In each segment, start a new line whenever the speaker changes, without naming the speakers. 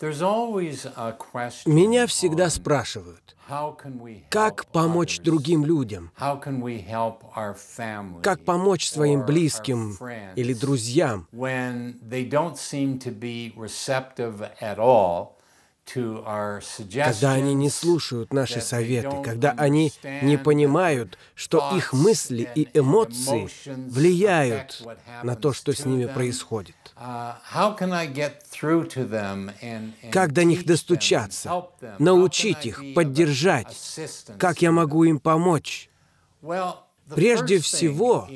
Меня
всегда спрашивают, как помочь другим людям, как помочь своим близким или друзьям,
когда они не
слушают наши советы, когда они не понимают, что их мысли и эмоции влияют на то, что с ними происходит.
Uh, как до них достучаться, научить их, поддержать, как
я могу им помочь? Прежде всего,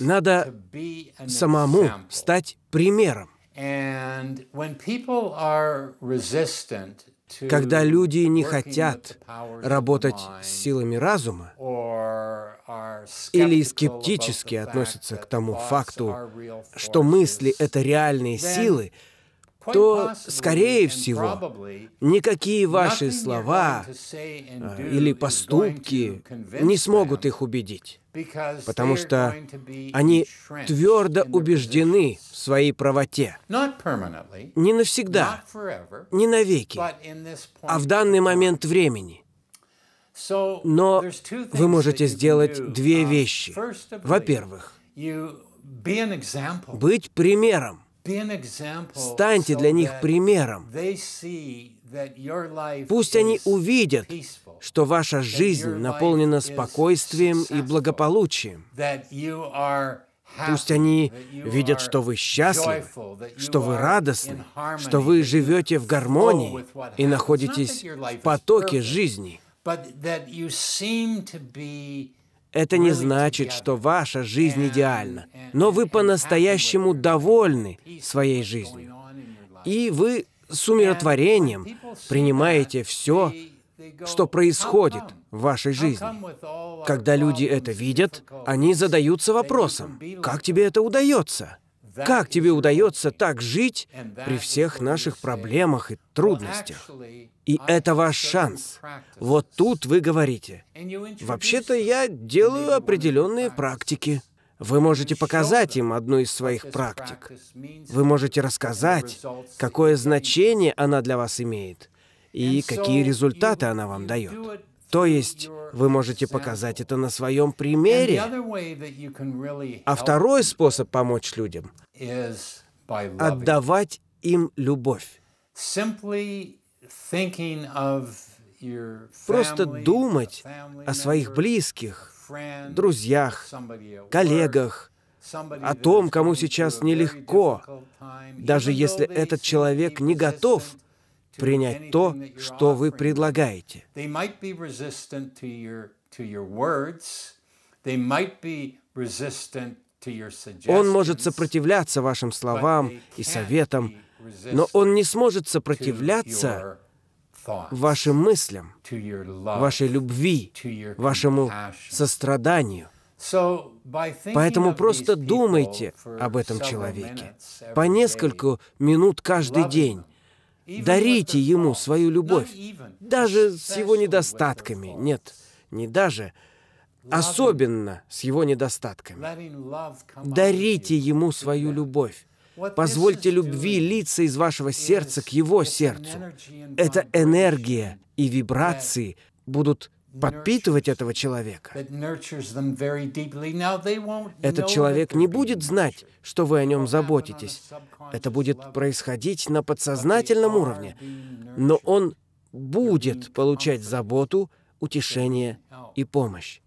надо самому стать примером.
Когда люди не хотят
работать с силами разума или скептически относятся к тому факту, что мысли — это реальные силы, то, скорее всего, никакие ваши слова а, или поступки не смогут их убедить, потому что они твердо убеждены в своей правоте. Не навсегда, не навеки, а в данный момент времени. Но вы можете сделать две uh, вещи.
Во-первых,
быть примером
– Станьте для них примером.
Пусть они увидят, что ваша жизнь наполнена спокойствием и благополучием. Пусть они видят, что вы счастливы, что вы радостны, что вы живете в гармонии и находитесь в потоке жизни. Это не значит, что ваша жизнь идеальна, но вы по-настоящему довольны своей жизнью. И вы с умиротворением принимаете все, что происходит в вашей жизни. Когда люди это видят, они задаются вопросом, как тебе это удается? Как тебе удается так жить при всех наших проблемах и трудностях? И это ваш шанс. Вот тут вы говорите. Вообще-то я делаю определенные практики. Вы можете показать им одну из своих практик. Вы можете рассказать, какое значение она для вас имеет и какие результаты она вам дает. То есть вы можете показать это на своем примере. А второй способ помочь людям
— отдавать
им любовь.
Просто думать о своих
близких, друзьях, коллегах, о том, кому сейчас нелегко, даже если этот человек не готов принять то, что вы предлагаете. Он может сопротивляться вашим словам и советам, но он не сможет сопротивляться вашим мыслям, вашей любви, вашему состраданию.
Поэтому просто
думайте об этом человеке
по несколько
минут каждый день,
Дарите
ему свою любовь, даже с его недостатками. Нет, не даже, особенно с его недостатками. Дарите ему свою любовь. Позвольте любви литься из вашего сердца к его сердцу. Это энергия и вибрации будут подпитывать этого человека.
Этот человек
не будет знать, что вы о нем заботитесь. Это будет происходить на подсознательном уровне. Но он будет получать заботу, утешение и помощь.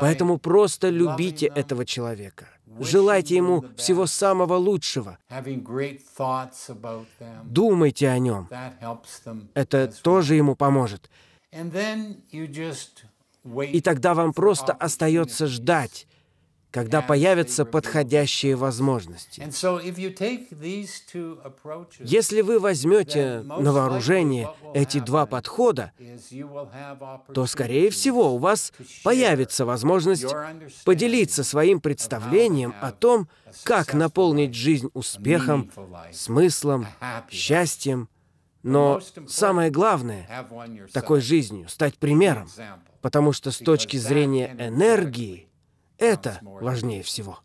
Поэтому просто любите
этого человека – Желайте ему всего самого лучшего. Думайте о нем. Это тоже ему поможет. И тогда вам просто остается ждать когда появятся подходящие возможности. Если вы возьмете на вооружение эти два подхода, то, скорее всего, у вас появится возможность поделиться своим представлением о том, как наполнить жизнь успехом, смыслом, счастьем, но самое главное – такой жизнью, стать примером. Потому что с точки зрения энергии – это важнее всего.